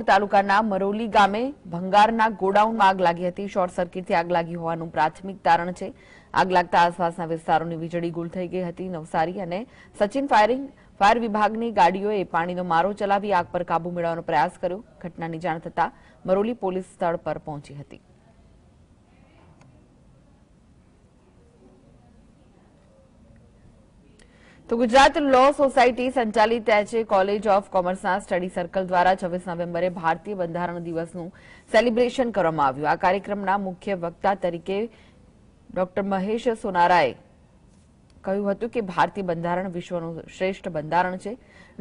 તાર તાલુકાના મરોલી ગામે ભંગારના ગોડાઉનમાં આગ લાગી હતી શોર્ટ સર્કિટથી આગ લાગી હોવાનું પ્રાથમિક તારણ છે આગ લાગતા આસપાસના વિસ્તારોની વીજળી ગુલ થઈ ગઈ હતી નવસારી અને સચિન ફાયરિંગ ફાયર વિભાગની ગાડીઓએ પાણીનો મારો ચલાવી આગ પર કાબુ મેળવાનો પ્રયાસ કર્યો ઘટનાની જાણ થતા મરોલી પોલીસ સ્ટાફ પર પહોંચી હતી તો ગુજરાત લો સોસાયટી સંચાલિત આજે કોલેજ ઓફ કોમર્સના સ્ટડી સર્કલ દ્વારા 26 નવેમ્બરે ભારતીય બંધારણ દિવસનું સેલિબ્રેશન કરવામાં આવ્યું આ કાર્યક્રમના મુખ્ય વક્તા તરીકે ડૉક્ટર મહેશ સોનારાએ કહ્યું હતું કે ભારતીય બંધારણ વિશ્વનું શ્રેષ્ઠ બંધારણ છે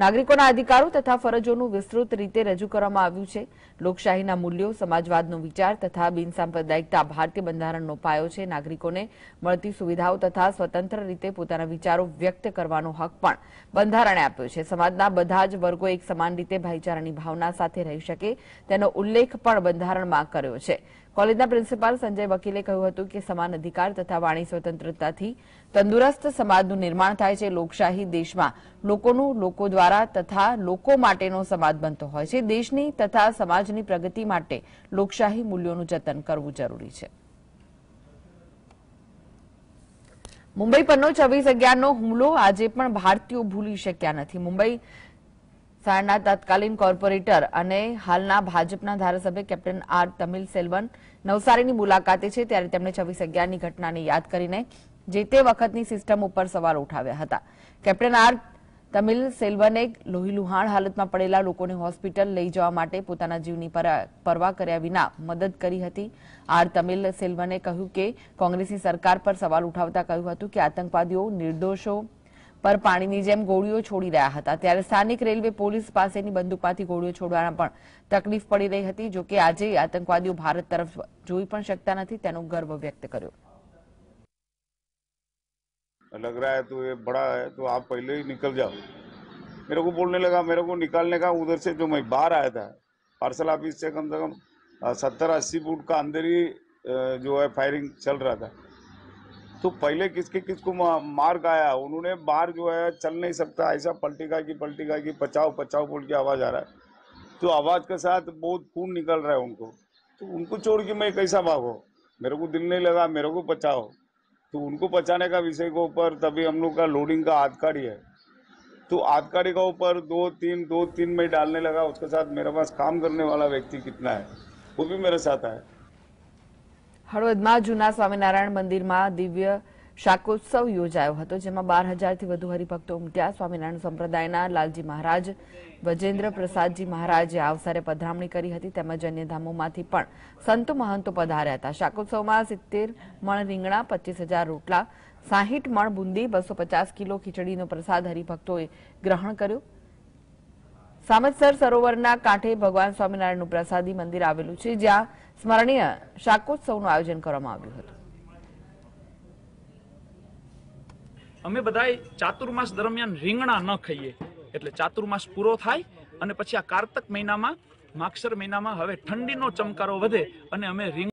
નાગરિકોના અધિકારો તથા ફરજોનું વિસ્તૃત રીતે રજૂ કરવામાં આવ્યું છે લોકશાહીના મૂલ્યો સમાજવાદનો વિચાર તથા બિનસાંપ્રદાયિકતા ભારતીય બંધારણનો પાયો છે નાગરિકોને મળતી સુવિધાઓ તથા સ્વતંત્ર રીતે પોતાના વિચારો વ્યક્ત કરવાનો હક પણ બંધારણે આપ્યો છે સમાજના બધા જ વર્ગો એક સમાન રીતે ભાઈચારાની ભાવના સાથે રહી શકે તેનો ઉલ્લેખ પણ બંધારણમાં કર્યો છે કોલેજના પ્રિન્સિપાલ સંજય વકીલે કહ્યું હતું કે સમાન અધિકાર તથા વાણી સ્વતંત્રતાથી તંદુરસ્ત સમાજનો નિર્માણ થાય છે લોકશાહી દેશમાં લોકોનો લોકો દ્વારા તથા લોકો માટેનો સમાજ બનતો હોય છે દેશની તથા સમાજની પ્રગતિ માટે લોકશાહી મૂલ્યોનું જતન કરવું જરૂરી છે મુંબઈ પરનો છવ્વીસ અગિયારનો હુમલો આજે પણ ભારતીયો ભૂલી શક્યા નથી મુંબઈ શહેરના તત્કાલીન કોર્પોરેટર અને હાલના ભાજપના ધારાસભ્ય કેપ્ટન આર તમિલ સેલવન નવસારીની મુલાકાતે છે ત્યારે તેમણે છવ્વીસ અગિયારની ઘટનાને યાદ કરીને જે તે વખતની સિસ્ટમ ઉપર સવાલ ઉઠાવ્યા હતા કેપ્ટન આર તમિલ સેલવનેગ લોહી લુહાણ હાલતમાં પડેલા લોકોને હોસ્પિટલ લઈ જવા માટે પોતાના જીવની પરવા કર્યા વિના મદદ કરી હતી આર તમિલ સેલવને કહ્યું કે કોંગ્રેસી સરકાર પર સવાલ ઉઠાવતા કહ્યું હતું કે આતંકવાદીઓ નિર્દોષો પર પાણીની જેમ ગોળીઓ છોડી રહ્યા હતા ત્યારે સૈનિક રેલવે પોલીસ પાસેની બંદૂકમાંથી ગોળીઓ છોડવાના પણ તકલીફ પડી રહી હતી જો કે આજે આતંકવાદીઓ ભારત તરફ જોઈ પણ શકતા નથી તેનું ગર્વ વ્યક્ત કર્યો लग रहा है तो ये बड़ा है तो आप पहले ही निकल जाओ मेरे को बोलने लगा मेरे को निकालने का उधर से जो मैं बाहर आया था पार्सल ऑफिस से कम से कम सत्तर अस्सी फुट का अंदर ही जो है फायरिंग चल रहा था तो पहले किसके किसको मार गया उन्होंने बाहर जो है चल नहीं सकता ऐसा पलटी का कि पलटी का कि पचाओ पचाओ बोल के आवाज़ आ रहा है तो आवाज़ के साथ बहुत खून निकल रहा है उनको तो उनको छोड़ के मैं कैसा भागो मेरे को दिल नहीं लगा मेरे को बचाओ तो उनको बचाने का विषय के ऊपर तभी हम लोग का लोडिंग का आधकारी है तो आधकारी का ऊपर दो तीन दो तीन में डालने लगा उसके साथ मेरे पास काम करने वाला व्यक्ति कितना है वो भी मेरे साथ में जूना स्वामीनारायण मंदिर में दिव्य શાકોત્સવ યોજાયો હતો જેમાં બાર હજારથી વધુ હરિભક્તો ઉમટ્યા સ્વામિનારાયણ સંપ્રદાયના લાલજી મહારાજ વજેન્દ્ર પ્રસાદજી મહારાજે આ અવસરે પધરામણી કરી હતી તેમજ અન્ય ધામોમાંથી પણ સંતો મહંતો પધાર્યા હતા શાકોત્સવમાં સિત્તેર મણ રીંગણા પચીસ હજાર રોટલા સાહીઠ મણ બુંદી બસો પચાસ કિલો ખીચડીનો પ્રસાદ હરિભક્તોએ ગ્રહણ કર્યો સામતસર સરોવરના કાંઠે ભગવાન સ્વામિનારાયણનું પ્રસાદી મંદિર આવેલું છે જ્યાં સ્મરણીય શાકોત્સવનું આયોજન કરવામાં આવ્યું હતું અમે બધાય ચાતુર્માસ દરમિયાન રીંગણા ન ખાઈએ એટલે ચાતુર્માસ પૂરો થાય અને પછી આ કારતક મહિનામાં માક્ષર મહિનામાં હવે ઠંડીનો ચમકારો વધે અને અમે રીંગ